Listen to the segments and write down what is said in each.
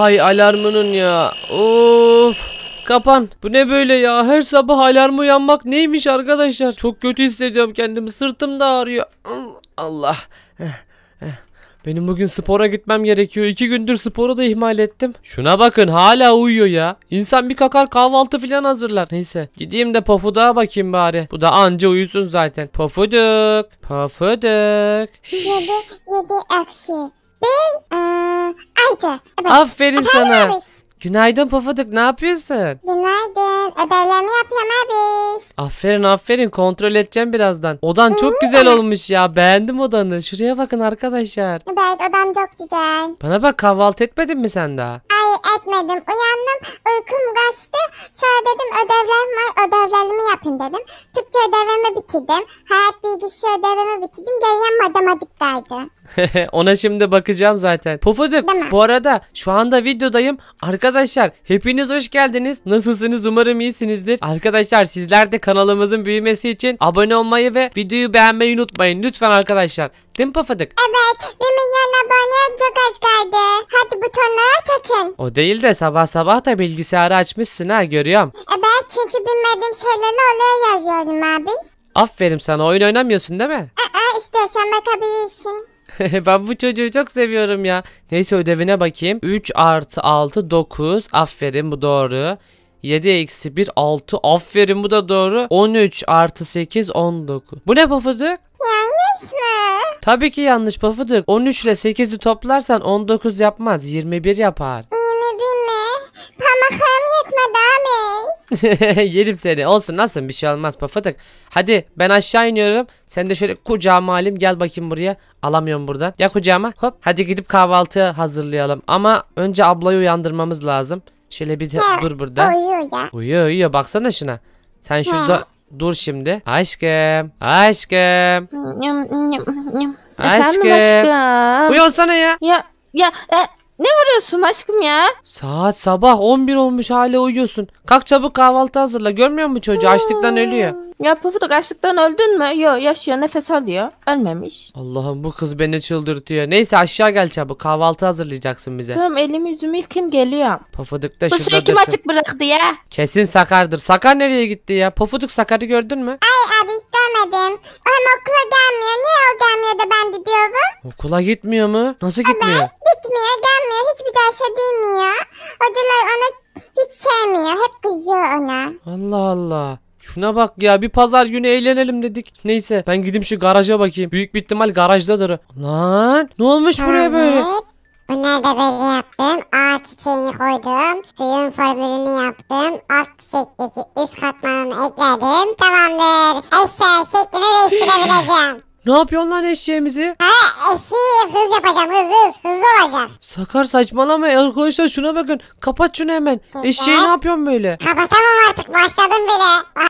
hay alarmının ya. Of. Kapan. Bu ne böyle ya? Her sabah alarm uyanmak neymiş arkadaşlar? Çok kötü hissediyorum kendimi. Sırtım da ağrıyor. Allah. Eh, eh. Benim bugün spora gitmem gerekiyor. İki gündür sporu da ihmal ettim. Şuna bakın hala uyuyor ya. İnsan bir kakar kahvaltı falan hazırlar. Neyse gideyim de Pofuduk'a bakayım bari. Bu da anca uyusun zaten. Pofuduk. Pofuduk. Yedi, yedi akşi. Bey. Aa kolaydı. Evet. Aferin Efendim sana. Abi. Günaydın Pofuduk ne yapıyorsun? Günaydın. Ödevlerimi yapıyorum abi. Aferin aferin kontrol edeceğim birazdan. Odan çok Hı-hı. Hmm, güzel olmuş ya beğendim odanı. Şuraya bakın arkadaşlar. Evet odam çok güzel. Bana bak kahvaltı etmedin mi sen daha? Ay etmedim. Uyandım uykum kaçtı. Şöyle dedim ödevlerim var ödevlerimi yapayım dedim. Türkçe ödevimi bitirdim. Hayat bilgisi ödevimi bitirdim. Geriye matematiktaydı. Ona şimdi bakacağım zaten. Pofuduk bu arada şu anda videodayım. Arkadaşlar hepiniz hoş geldiniz. Nasılsınız umarım iyisinizdir. Arkadaşlar sizler de kanalımızın büyümesi için abone olmayı ve videoyu beğenmeyi unutmayın. Lütfen arkadaşlar. Değil mi Pofuduk? Evet. 1 milyon abone çok az geldi. Hadi butonlara çekin. O değil de sabah sabah da bilgisayarı açmışsın ha görüyorum. Evet çünkü bilmediğim şeyleri oraya yazıyorum abi. Aferin sana oyun oynamıyorsun değil mi? Aa istiyorsan bakabilirsin. ben bu çocuğu çok seviyorum ya. Neyse ödevine bakayım. 3 artı 6 9. Aferin bu doğru. 7 eksi 1 6. Aferin bu da doğru. 13 artı 8 19. Bu ne pofuduk? Yanlış mı? Tabii ki yanlış pofuduk. 13 ile 8'i toplarsan 19 yapmaz. 21 yapar. Yerim seni. Olsun nasıl bir şey olmaz pafatık. Hadi ben aşağı iniyorum. Sen de şöyle kucağıma alayım. Gel bakayım buraya. Alamıyorum buradan. Ya kucağıma. Hop. Hadi gidip kahvaltı hazırlayalım. Ama önce ablayı uyandırmamız lazım. Şöyle bir dur burada. Uyuyor ya. Uyuyor uyuyor. Baksana şuna. Sen şurada dur şimdi. Aşkım. Aşkım. Aşkım. Aşkım. Uyansana ya. Ya. Ya. E ne vuruyorsun aşkım ya? Saat sabah 11 olmuş hala uyuyorsun. Kalk çabuk kahvaltı hazırla. Görmüyor musun çocuğu hmm. açlıktan ölüyor. Ya Pufuduk açlıktan öldün mü? Yo yaşıyor nefes alıyor. Ölmemiş. Allah'ım bu kız beni çıldırtıyor. Neyse aşağı gel çabuk kahvaltı hazırlayacaksın bize. Tamam elimi yüzümü ilkim geliyor. Pufuduk da şurada Bısırı şey kim açık bıraktı ya? Kesin Sakar'dır. Sakar nereye gitti ya? Pufuduk Sakar'ı gördün mü? Ay abi istemedim. Hem okula gelmiyor. Niye o gelmiyor da ben diyorum. Okula gitmiyor mu? Nasıl gitmiyor? Ama Gitmiyor sevmiyor. Hiçbir derse dinmiyor. Hocalar ona hiç sevmiyor. Hep kızıyor ona. Allah Allah. Şuna bak ya bir pazar günü eğlenelim dedik. Neyse ben gidip şu garaja bakayım. Büyük bir ihtimal garajdadır. Lan ne olmuş buraya böyle? Bu da böyle yaptım. Ağaç çiçeğini koydum. Suyun formülünü yaptım. Alt çiçekteki üst katmanını ekledim. Tamamdır. Eşya şeklini değiştirebileceğim. ne yapıyorsun lan eşeğimizi? Hayır eşeği hız yapacağım hız hız hızlı olacağım. Sakar saçmalama arkadaşlar şuna bakın. Kapat şunu hemen. Çekil. Eşeği ne yapıyorsun böyle? Kapatamam artık başladım bile.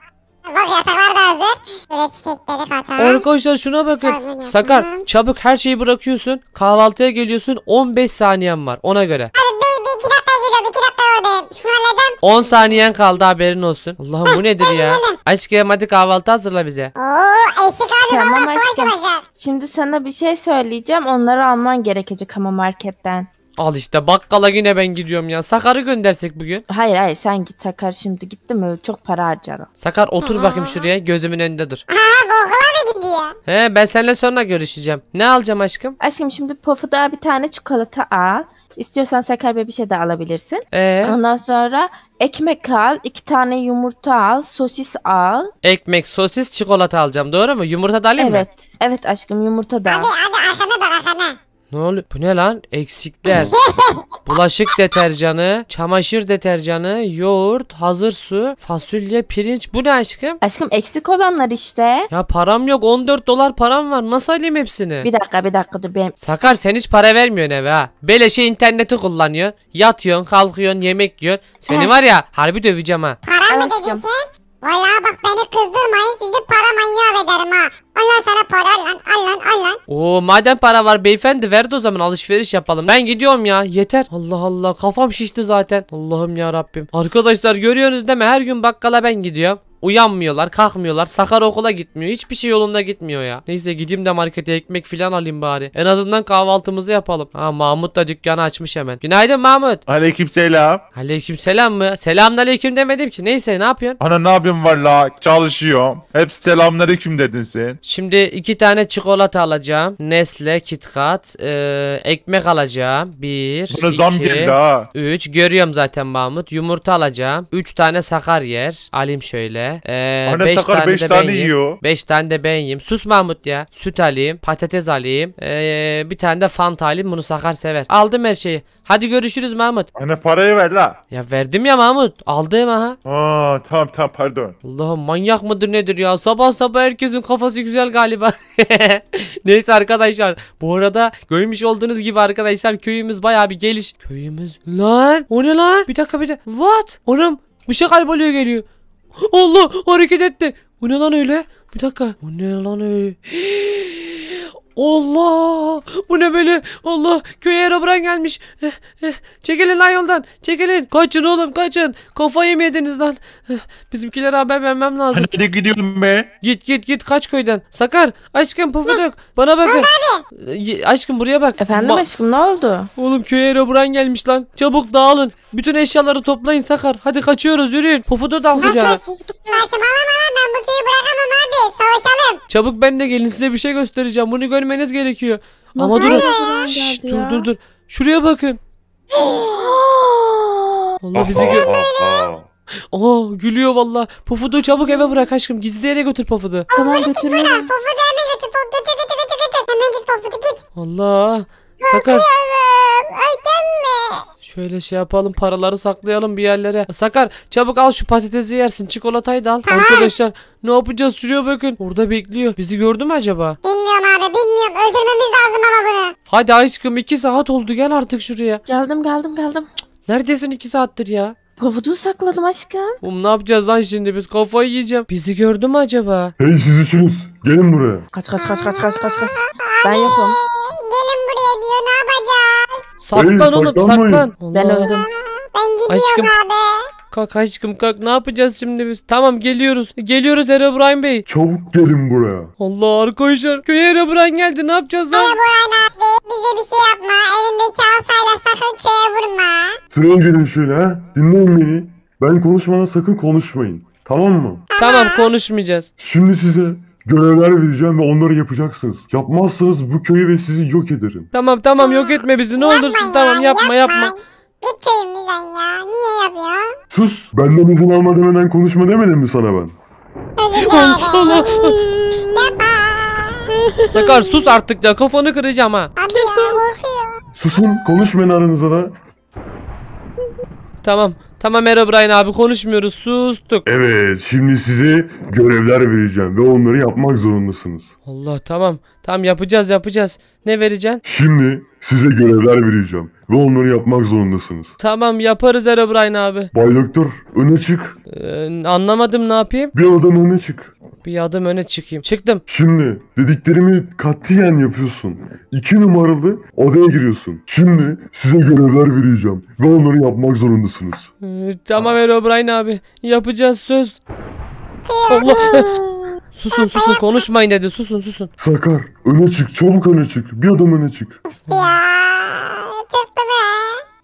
Bak, yataklar da hazır. Böyle çiçekleri katar. Arkadaşlar şuna bakın. Sakar çabuk her şeyi bırakıyorsun. Kahvaltıya geliyorsun. 15 saniyen var ona göre. Abi bir, bir iki dakika geliyorum iki dakika oradayım. Şunu halledem. 10 saniyen kaldı haberin olsun. Allah'ım bu nedir ya? Aşkım hadi kahvaltı hazırla bize. Oo eşik abi tamam valla Şimdi sana bir şey söyleyeceğim. Onları alman gerekecek ama marketten. Al işte bakkala yine ben gidiyorum ya. Sakar'ı göndersek bugün. Hayır hayır sen git Sakar şimdi gittim öyle çok para harcarım. Sakar otur bakayım şuraya gözümün önünde dur. Aa okula mı gidiyor? He ben seninle sonra görüşeceğim. Ne alacağım aşkım? Aşkım şimdi Pofu'da bir tane çikolata al. İstiyorsan Sakarya bir şey de alabilirsin. Ee? Ondan sonra ekmek al, iki tane yumurta al, sosis al. Ekmek, sosis, çikolata alacağım doğru mu? Yumurta da alayım evet. mı? Evet. Evet aşkım yumurta da al. abi hadi arkana bak arkana. Ne oluyor? Bu ne lan? Eksikler. Bulaşık deterjanı, çamaşır deterjanı, yoğurt, hazır su, fasulye, pirinç. Bu ne aşkım? Aşkım eksik olanlar işte. Ya param yok. 14 dolar param var. Nasıl alayım hepsini? Bir dakika bir dakika dur benim. Sakar sen hiç para vermiyorsun eve ha. Beleşe interneti kullanıyorsun. Yatıyorsun, kalkıyorsun, yemek yiyorsun. Seni var ya harbi döveceğim ha. Para mı dedin sen? Vallahi bak beni kızdırmayın sizi para manyağı ederim ha. Al lan sana para al lan al lan al lan. Oo madem para var beyefendi ver de o zaman alışveriş yapalım. Ben gidiyorum ya yeter. Allah Allah kafam şişti zaten. Allah'ım ya Rabbim. Arkadaşlar görüyorsunuz değil mi? Her gün bakkala ben gidiyorum. Uyanmıyorlar, kalkmıyorlar. Sakar okula gitmiyor. Hiçbir şey yolunda gitmiyor ya. Neyse gideyim de markete ekmek filan alayım bari. En azından kahvaltımızı yapalım. Ha Mahmut da dükkanı açmış hemen. Günaydın Mahmut. Aleykümselam. Aleykümselam mı? Selamünaleyküm demedim ki. Neyse ne yapıyorsun? Ana ne yapayım var la? Çalışıyorum. Hep selamünaleyküm dedin sen. Şimdi iki tane çikolata alacağım. Nesle, KitKat, ee, ekmek alacağım. Bir, Buna zam iki, geldi ha. üç. Görüyorum zaten Mahmut. Yumurta alacağım. Üç tane sakar yer. Alayım şöyle. Ee, Anne beş Sakar tane de tane ben yiyeyim. yiyor. Beş tane de ben yiyeyim. Sus Mahmut ya. Süt alayım. Patates alayım. Ee, bir tane de fanta alayım. Bunu Sakar sever. Aldım her şeyi. Hadi görüşürüz Mahmut. Anne parayı ver la. Ya verdim ya Mahmut. Aldım ha. Aa tamam tamam pardon. Allah'ım manyak mıdır nedir ya? Sabah sabah herkesin kafası güzel galiba. Neyse arkadaşlar. Bu arada görmüş olduğunuz gibi arkadaşlar köyümüz baya bir geliş. Köyümüz. Lan o ne lan? Bir dakika bir dakika. What? Oğlum bir şey kayboluyor geliyor. Allah hareket etti. Bu ne lan öyle? Bir dakika. Bu ne lan öyle? Allah! Bu ne böyle? Allah! Köye Erobran gelmiş. Eh, eh. Çekilin lan yoldan. Çekilin. Kaçın oğlum kaçın. Kafayı mı yediniz lan? Eh, Bizimkilere haber vermem lazım. Hadi gidiyorum be? Git git git kaç köyden. Sakar aşkım pufuduk. Bana bakın. Eh, ye- Aşkım buraya bak. Efendim Ma- aşkım ne oldu? Oğlum köye Erobran gelmiş lan. Çabuk dağılın. Bütün eşyaları toplayın Sakar. Hadi kaçıyoruz yürüyün. Pufuduk da al kucağına. Saçmalama ben bu köyü bırakamam abi. Savaşalım. Çabuk ben de gelin size bir şey göstereceğim. Bunu görmeniz öldürmeniz gerekiyor. Nasıl Ama durun. Şşş, dur dur dur. Şuraya bakın. Allah bizi gör. Aa gülüyor valla. Pufudu çabuk eve bırak aşkım. Gizli yere götür Pufudu. Tamam götürüyorum. Pufudu hemen götür. Pufudu götür götür götür. Hemen git Pufudu git. Allah. Sakar. Öldün mü? Şöyle şey yapalım paraları saklayalım bir yerlere. Sakar çabuk al şu patatesi yersin çikolatayı da al. Tamam. Arkadaşlar ne yapacağız şuraya bakın. Orada bekliyor. Bizi gördü mü acaba? Bilmiyorum abi bilmiyorum. Öldürmemiz lazım ama bunu. Hadi aşkım 2 saat oldu gel artık şuraya. Geldim geldim geldim. Neredesin 2 saattir ya? Pavuduğu sakladım aşkım. Oğlum ne yapacağız lan şimdi biz kafayı yiyeceğim. Bizi gördü mü acaba? Hey siz üçünüz gelin buraya. Kaç kaç kaç kaç kaç kaç kaç. Ben yokum. Saklan Hey, oğlum saklan. Ben öldüm. Ben gidiyorum abi. Kalk aşkım kalk ne yapacağız şimdi biz? Tamam geliyoruz. Geliyoruz Herobrine Bey. Çabuk gelin buraya. Allah arkadaşlar köye Herobrine geldi ne yapacağız lan? Burhan abi bize bir şey yapma. Elindeki asayla sakın köye vurma. Sıraya girin şöyle ha. Dinleyin beni. Ben konuşmadan sakın konuşmayın. Tamam mı? Tamam konuşmayacağız. Şimdi size Görevler vereceğim ve onları yapacaksınız. Yapmazsanız bu köyü ve sizi yok ederim. Tamam tamam yok etme bizi ne olursun ya, tamam yapma yapma. yapma. Git köyümüzden ya. Niye yapıyorsun? Sus! Benden izin almadan hemen konuşma demedim mi sana ben? Sakar sus artık ya kafanı kıracağım ha. Abi ya korkuyorum. Susun konuşmayın aranızda da. Tamam Tamam Herobrine abi konuşmuyoruz sustuk. Evet şimdi size görevler vereceğim ve onları yapmak zorundasınız. Allah tamam. Tamam yapacağız yapacağız. Ne vereceksin? Şimdi size görevler vereceğim. Ve onları yapmak zorundasınız. Tamam yaparız Herobrine abi. Bay Doktor öne çık. Ee, anlamadım ne yapayım? Bir adım öne çık. Bir adım öne çıkayım. Çıktım. Şimdi dediklerimi katiyen yapıyorsun. İki numaralı odaya giriyorsun. Şimdi size görevler vereceğim. Ve onları yapmak zorundasınız. Ee, tamam Herobrine abi. Yapacağız söz. Allah. Susun susun konuşmayın dedi. Susun susun. Sakar öne çık çabuk öne çık. Bir adım öne çık. Ya.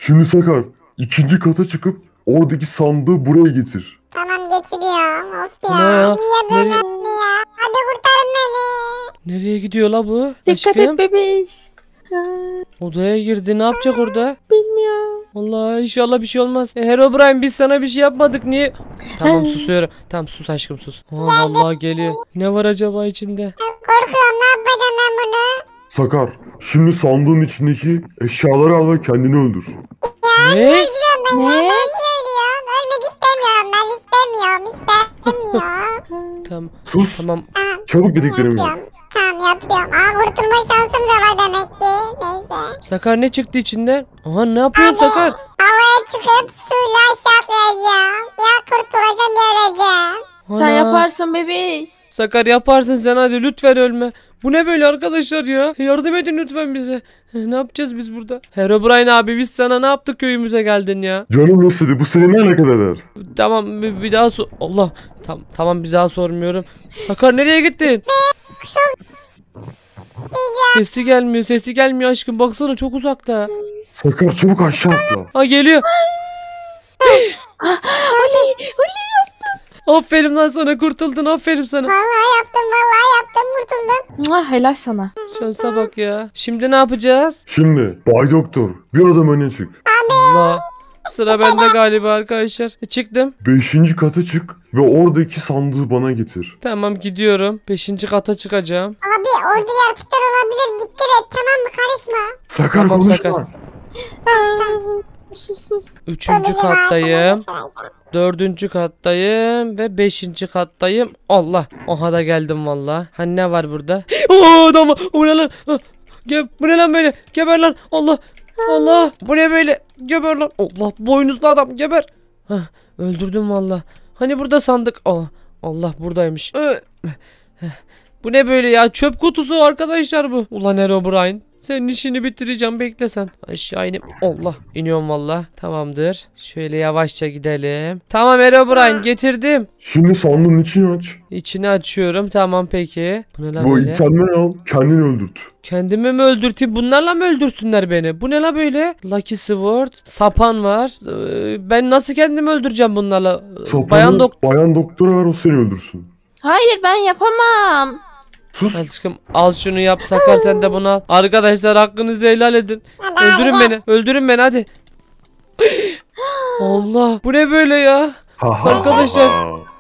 Şimdi Sakar ikinci kata çıkıp oradaki sandığı buraya getir. Tamam getiriyorum. Of ya. Ne? Niye böyle Ne? ya? Hadi kurtarın beni. Nereye gidiyor la bu? Dikkat Aşkım. et bebiş. Odaya girdi ne yapacak orada? Bilmiyorum. Allah inşallah bir şey olmaz. E, Brian, biz sana bir şey yapmadık niye? Tamam susuyorum. Tamam sus aşkım sus. Allah vallahi geliyor. Ne var acaba içinde? Korkuyorum. Sakar, şimdi sandığın içindeki eşyaları al ve kendini öldür. Ya ne? Ne? Ben ne? ya ben niye ölüyorum? Ölmek istemiyorum ben istemiyorum istemiyorum. tamam. Sus. Tamam. Çabuk dediklerimi yap. Tamam yapıyorum. Aa kurtulma şansım da var demek ki. Neyse. Sakar ne çıktı içinden? Aha ne yapıyorsun Abi, Sakar? Havaya çıkıp suyla aşağı atlayacağım. Ya kurtulacağım ya öleceğim. Sen Ana. yaparsın bebiş. Sakar yaparsın sen hadi lütfen ölme. Bu ne böyle arkadaşlar ya? Yardım edin lütfen bize. Eh, ne yapacağız biz burada? Herobrine abi biz sana ne yaptık köyümüze geldin ya? Canım nasıl? Bu senin ne kadar? Tamam bir, bir daha sor. Allah. Tam, tamam bir daha sormuyorum. Sakar nereye gittin? sesi gelmiyor sesi gelmiyor aşkım. Baksana çok uzakta. Sakar çabuk aşağı atla. Ha geliyor. Aferin lan sana kurtuldun aferin sana. Vallahi yaptım vallahi yaptım kurtuldum. Mua, helal sana. Şansa bak ya. Şimdi ne yapacağız? Şimdi Bay Doktor bir adam öne çık. Allah. Sıra bende galiba arkadaşlar. E, çıktım. Beşinci kata çık ve oradaki sandığı bana getir. Tamam gidiyorum. Beşinci kata çıkacağım. Abi orada yaratıklar olabilir dikkat et tamam mı karışma. Sakar Tamam, konuşma. Sakar. Üçüncü kattayım. Dördüncü kattayım ve beşinci kattayım. Allah. Oha da geldim valla. Hani ne var burada? Oo adam O ne lan? bu ne lan böyle? Geber lan. Allah. Allah. Bu ne böyle? Geber lan. Allah. Boynuzlu adam. Geber. Hah, öldürdüm valla. Hani burada sandık. Allah. Allah buradaymış. Bu ne böyle ya? Çöp kutusu arkadaşlar bu. Ulan Herobrine. Senin işini bitireceğim bekle sen. Aşağı inip Allah iniyorum valla. Tamamdır. Şöyle yavaşça gidelim. Tamam Erobrine ah. getirdim. Şimdi sandığın içini aç. İçini açıyorum tamam peki. Bu ne lan Bu böyle? itenme al kendini öldürt. Kendimi mi öldürteyim? Bunlarla mı öldürsünler beni? Bu ne la böyle? Lucky Sword, sapan var. Ee, ben nasıl kendimi öldüreceğim bunlarla? Sapanı bayan, Bayan doktora ver o seni öldürsün. Hayır ben yapamam. Sus. Aşkım al şunu yap sakar sen de bunu al. Arkadaşlar hakkınızı helal edin. Öldürün beni. Öldürün beni hadi. Allah bu ne böyle ya? Arkadaşlar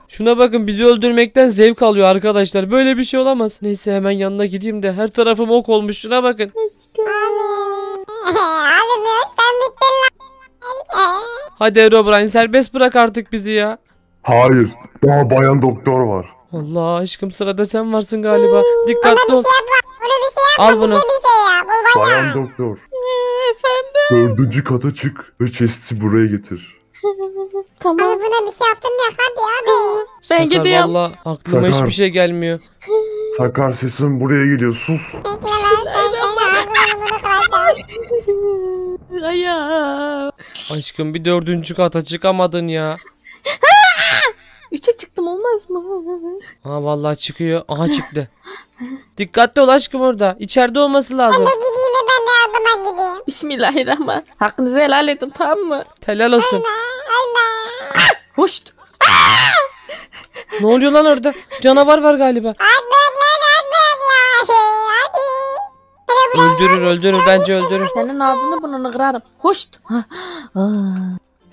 Şuna bakın bizi öldürmekten zevk alıyor arkadaşlar. Böyle bir şey olamaz. Neyse hemen yanına gideyim de her tarafım ok olmuş. Şuna bakın. Hadi Herobrine serbest bırak artık bizi ya. Hayır. Daha bayan doktor var. Allah aşkım sırada sen varsın galiba. Hmm. Dikkatli ol. Şey bana bir şey yapma. Bana bir şey yapma. Al bunu. Bize bir şey ya. Bu bayağı. Bayan doktor. Ee, efendim. Dördüncü kata çık ve chest'i buraya getir. tamam. Abi buna bir şey yaptım ya hadi abi. Ben Sakar, gidiyorum. Valla aklıma Sakar. hiçbir şey gelmiyor. Sakar sesin buraya geliyor sus. Peki lan Ayağım. Aşkım bir dördüncü kata çıkamadın ya. Üçe çıktım olmaz mı? Ha vallahi çıkıyor. Aha çıktı. Dikkatli ol aşkım orada. İçeride olması lazım. Hadi gideyim ve ben de yardıma gideyim. Bismillahirrahman. Hakkınızı helal edin tamam mı? Helal olsun. Hoşt. ne oluyor lan orada? Canavar var galiba. Öldürür öldürür bence öldürür. Senin ağzını burnunu kırarım. Hoşt.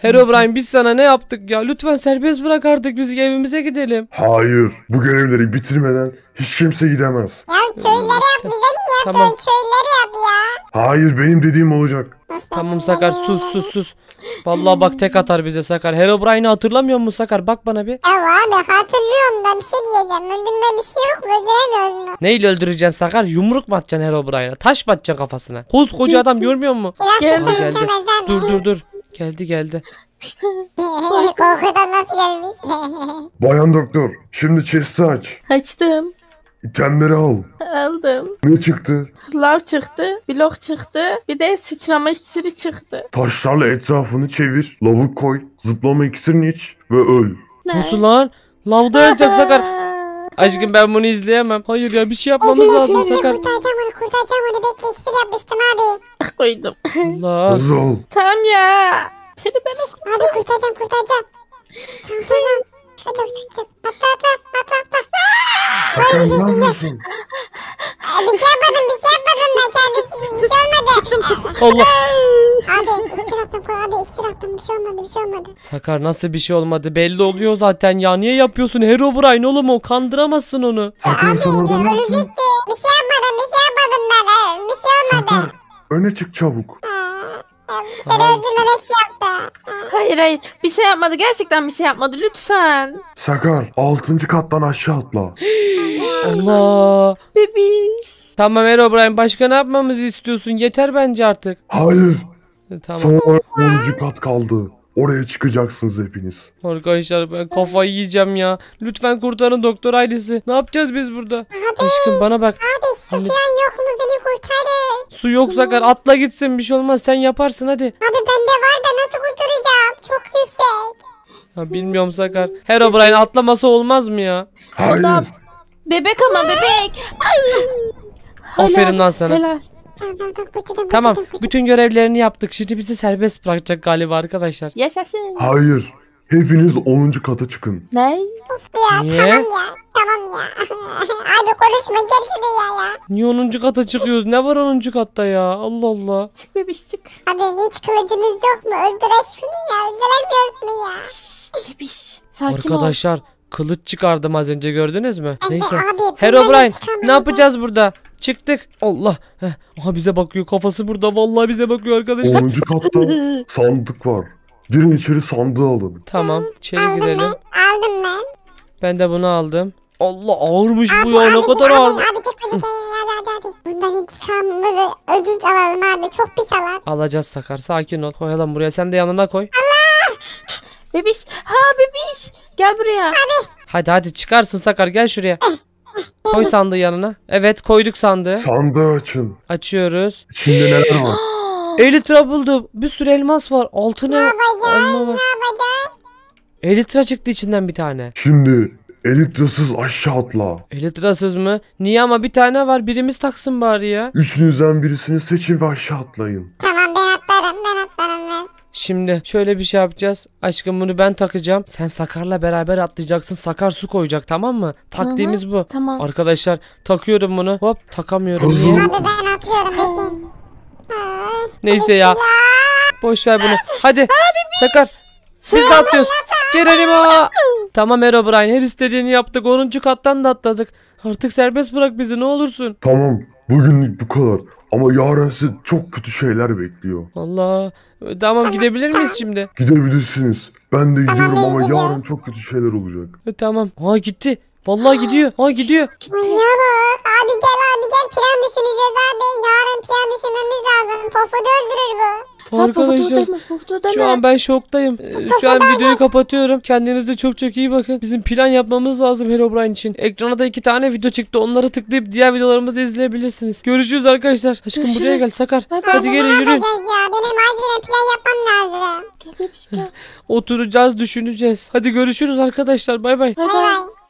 Herobrine biz sana ne yaptık ya? Lütfen serbest bırak artık bizi evimize gidelim. Hayır. Bu görevleri bitirmeden hiç kimse gidemez. Ya köylere yap bize niye Tamam. Köylere yap ya. Hayır benim dediğim olacak. Tamam Sakar sus sus sus. Vallahi bak tek atar bize Sakar. Herobrine'i hatırlamıyor musun Sakar? Bak bana bir. Evet abi hatırlıyorum da bir şey diyeceğim. Öldürme bir şey yok mu? Öldüremiyoruz mu? Neyle öldüreceksin Sakar? Yumruk mu atacaksın Herobrine'a? Taş mı atacaksın kafasına? Koskoca adam görmüyor musun? Gel. Dur dur dur. Geldi geldi. Korkudan nasıl gelmiş? Bayan doktor şimdi chest'i aç. Açtım. İtemleri al. Aldım. Ne çıktı? Lav çıktı, blok çıktı, bir de sıçrama iksiri çıktı. Taşlarla etrafını çevir, lavı koy, zıplama iksirini iç ve öl. Ne? Nasıl lan? Lavda ölecek Sakar. Aşkım ben bunu izleyemem. Hayır ya bir şey yapmamız lazım Sakar atacağım onu bekle iksir yapmıştım abi. Ah, koydum. Allah. Kuzum. ya. Seni ben Abi kurtaracağım kurtaracağım. Tamam tamam. Tutacağım tutacağım. Atla atla atla atla. Sen ne Ölmeyeceksin gel. yapıyorsun? bir şey yapmadım bir şey yapmadım ben kendisi bir şey olmadı. Çıktım çıktım. Allah. Abi iksir attım falan abi iksir attım bir şey olmadı bir şey olmadı. Sakar nasıl bir şey olmadı belli oluyor zaten ya niye yapıyorsun Hero Herobrine oğlum o kandıramazsın onu. Ya abi ölecekti bir şey yapmadım bir şey yapmadım ben ee, bir şey olmadı. Sakar öne çık çabuk. Ee, seni tamam. öldürmemek yaptı. Hayır hayır bir şey yapmadı gerçekten bir şey yapmadı lütfen. Sakar 6. kattan aşağı atla. Allah. Bebiş. Tamam Brian başka ne yapmamızı istiyorsun? Yeter bence artık. Hayır. E, tamam. Son olarak 10. kat kaldı. Oraya çıkacaksınız hepiniz. Arkadaşlar ben kafayı yiyeceğim ya. Lütfen kurtarın doktor ailesi. Ne yapacağız biz burada? Abi, Aşkım bana bak. Abi hani su Anne. falan yok mu beni kurtarın. Su yok Sakar atla gitsin bir şey olmaz sen yaparsın hadi. Abi bende var da nasıl kurtaracağım? Çok yüksek. Ya bilmiyorum Sakar. Herobrine atlaması olmaz mı ya? Hayır. Bebek ama bebek. Helal, Aferin lan sana. Helal. Tamam bütün görevlerini yaptık. Şimdi bizi serbest bırakacak galiba arkadaşlar. Yaşasın. Hayır. Hepiniz 10. kata çıkın. Ne? Ya, Niye? Tamam ya. Tamam ya. Abi konuşma gel şuraya ya. Niye 10. kata çıkıyoruz? Ne var 10. katta ya? Allah Allah. Çık bebiş çık. Abi hiç kılıcınız yok mu? Öldüren şunu ya. Öldüremiyoruz gözünü ya? Şşş bebiş. Sakin Arkadaşlar, ol. Arkadaşlar Kılıç çıkardım az önce gördünüz mü? Evet, Neyse. Abi, Herobrine ne yapacağız burada? Çıktık. Allah. Heh. Aha bize bakıyor. Kafası burada. Vallahi bize bakıyor arkadaşlar. 10. katta sandık var. Girin içeri sandığı alın. Tamam. İçeri aldım girelim. Ben, aldım ben. Ben de bunu aldım. Allah ağırmış abi, bu ya. Abi, ne kadar ağır. Abi, abi, abi, abi. Bundan intikamımızı ödünç alalım abi. Çok pis alan. Alacağız Sakar. Sakin ol. Koyalım buraya. Sen de yanına koy. Allah. Bebiş. Ha bebiş. Gel buraya. Abi. Hadi hadi çıkarsın Sakar gel şuraya. Eh, eh, Koy sandığı yanına. Evet koyduk sandığı. Sandığı açın. Açıyoruz. İçinde neler var? Elitra buldum. Bir sürü elmas var. Altını. Ne Ne yapacağız? 50 çıktı içinden bir tane. Şimdi Elitrasız aşağı atla. Elitrasız mı? Niye ama bir tane var birimiz taksın bari ya. Üçünüzden birisini seçin ve aşağı atlayın. Şimdi şöyle bir şey yapacağız. Aşkım bunu ben takacağım. Sen Sakar'la beraber atlayacaksın. Sakar su koyacak tamam mı? Taktiğimiz bu. Tamam. Arkadaşlar takıyorum bunu. Hop takamıyorum. Niye? ben atlıyorum. Neyse ya. Boş ver bunu. Hadi. Sakar. Biz de atlıyoruz. Gerelim Tamam Herobrine her istediğini yaptık. 10. kattan da atladık. Artık serbest bırak bizi ne olursun. Tamam bugünlük bu kadar. Ama yarın sizi çok kötü şeyler bekliyor. Allah. Tamam, gidebilir miyiz şimdi? Gidebilirsiniz. Ben de gidiyorum ama yarın çok kötü şeyler olacak. E, tamam. Ha gitti. Vallahi gidiyor. Ha gidiyor. Gidiyoruz. Abi gel abi gel plan düşüneceğiz abi. Yarın plan düşünmemiz lazım. Pofu öldürür bu. Arkadaşlar şu an ben şoktayım. Ee, şu an videoyu kapatıyorum. Kendinize çok çok iyi bakın. Bizim plan yapmamız lazım Herobrine için. Ekrana da iki tane video çıktı. Onları tıklayıp diğer videolarımızı izleyebilirsiniz. Görüşürüz arkadaşlar. Aşkım buraya gel Sakar. Bay Hadi gelin yürüyün. ya? Benim acilen plan yapmam lazım. Oturacağız düşüneceğiz. Hadi görüşürüz arkadaşlar. Bay Bay bay. bay.